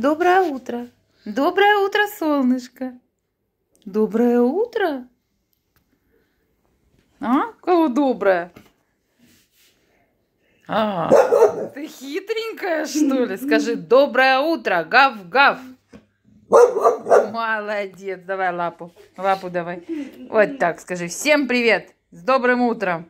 Доброе утро! Доброе утро, солнышко! Доброе утро! А? Кого доброе? А, ты хитренькая, что ли? Скажи «Доброе утро! Гав-гав!» Молодец! Давай лапу. Лапу давай. Вот так скажи. Всем привет! С добрым утром!